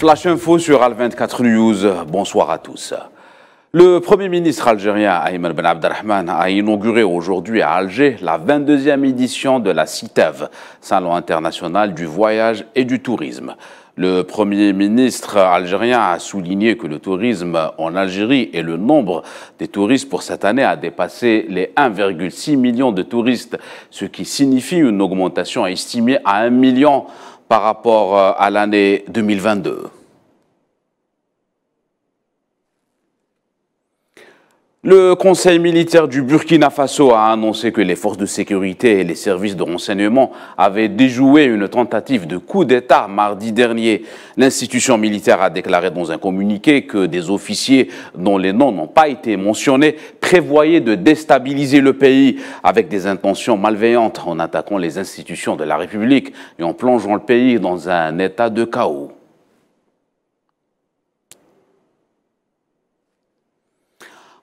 Flash Info sur Al24 News, bonsoir à tous. Le Premier ministre algérien Ayman Ben Abdelrahman a inauguré aujourd'hui à Alger la 22e édition de la CITEV, Salon international du voyage et du tourisme. Le Premier ministre algérien a souligné que le tourisme en Algérie et le nombre des touristes pour cette année a dépassé les 1,6 million de touristes, ce qui signifie une augmentation estimée à 1 million par rapport euh, à l'année 2022 Le Conseil militaire du Burkina Faso a annoncé que les forces de sécurité et les services de renseignement avaient déjoué une tentative de coup d'État mardi dernier. L'institution militaire a déclaré dans un communiqué que des officiers dont les noms n'ont pas été mentionnés prévoyaient de déstabiliser le pays avec des intentions malveillantes en attaquant les institutions de la République et en plongeant le pays dans un état de chaos.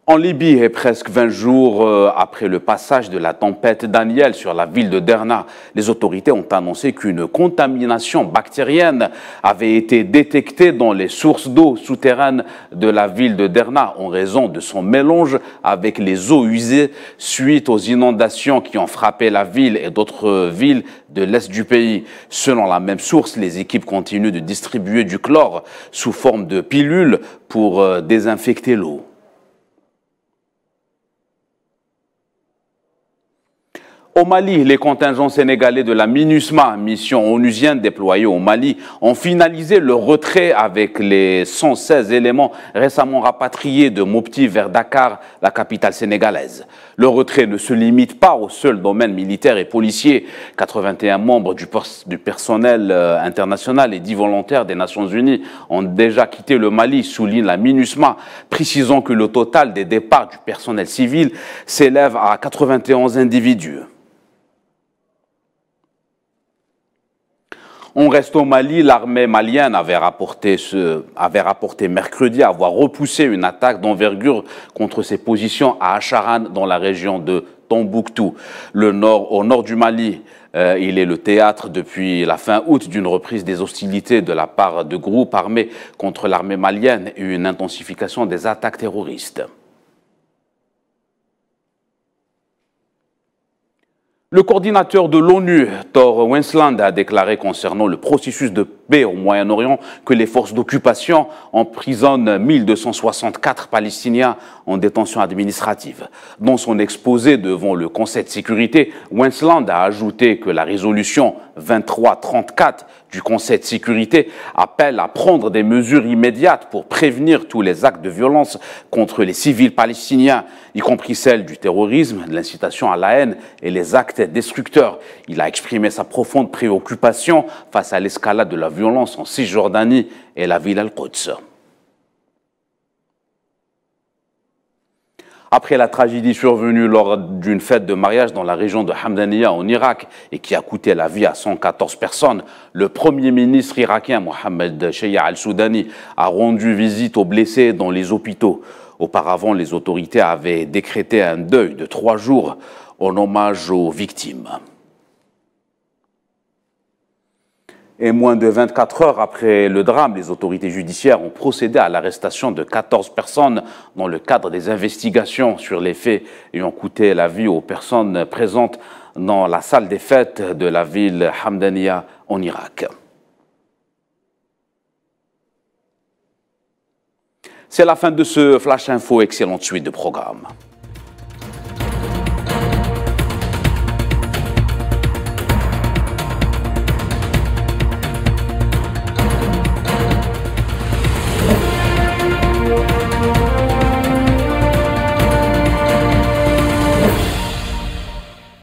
En Libye, et presque 20 jours euh, après le passage de la tempête Daniel sur la ville de Derna, les autorités ont annoncé qu'une contamination bactérienne avait été détectée dans les sources d'eau souterraines de la ville de Derna en raison de son mélange avec les eaux usées suite aux inondations qui ont frappé la ville et d'autres villes de l'est du pays. Selon la même source, les équipes continuent de distribuer du chlore sous forme de pilules pour euh, désinfecter l'eau. Au Mali, les contingents sénégalais de la MINUSMA, mission onusienne déployée au Mali, ont finalisé le retrait avec les 116 éléments récemment rapatriés de Mopti vers Dakar, la capitale sénégalaise. Le retrait ne se limite pas au seul domaine militaire et policier. 81 membres du, personnel euh, international et 10 volontaires des Nations Unies ont déjà quitté le Mali, souligne la MINUSMA, précisant que le total des départs du personnel civil s'élève à 91 individus. On reste au Mali, l'armée malienne avait rapporté, mercredi avoir repoussé une attaque d'envergure contre ses positions à Acharan dans la région de Tombouctou. Le au nord du Mali, euh, il est le théâtre depuis la fin août d'une reprise des hostilités de la part de groupes armés contre l'armée malienne et une intensification des attaques terroristes. Le coordinateur de l'ONU, Thor Wensland, a déclaré concernant le processus de au Moyen-Orient que les forces d'occupation emprisonnent 1264 Palestiniens en détention administrative. Dans son exposé devant le Conseil de sécurité, Wensland a ajouté que la résolution 2334 du Conseil de sécurité appelle à prendre des mesures immédiates pour prévenir tous les actes de violence contre les civils palestiniens, y compris celles du terrorisme, de l'incitation à la haine et les actes destructeurs. Il a exprimé sa profonde préoccupation face à l'escalade de la violence en Cisjordanie et la ville Al-Quds. Après la tragédie survenue lors d'une fête de mariage dans la région de Hamdaniya en Irak et qui a coûté la vie à 114 personnes, le premier ministre irakien Mohamed Sheya al-Soudani a rendu visite aux blessés dans les hôpitaux. Auparavant, les autorités avaient décrété un deuil de trois jours en hommage aux victimes. Et moins de 24 heures après le drame, les autorités judiciaires ont procédé à l'arrestation de 14 personnes dans le cadre des investigations sur les faits ayant coûté la vie aux personnes présentes dans la salle des fêtes de la ville Hamdania en Irak. C'est la fin de ce Flash Info. Excellente suite de programme.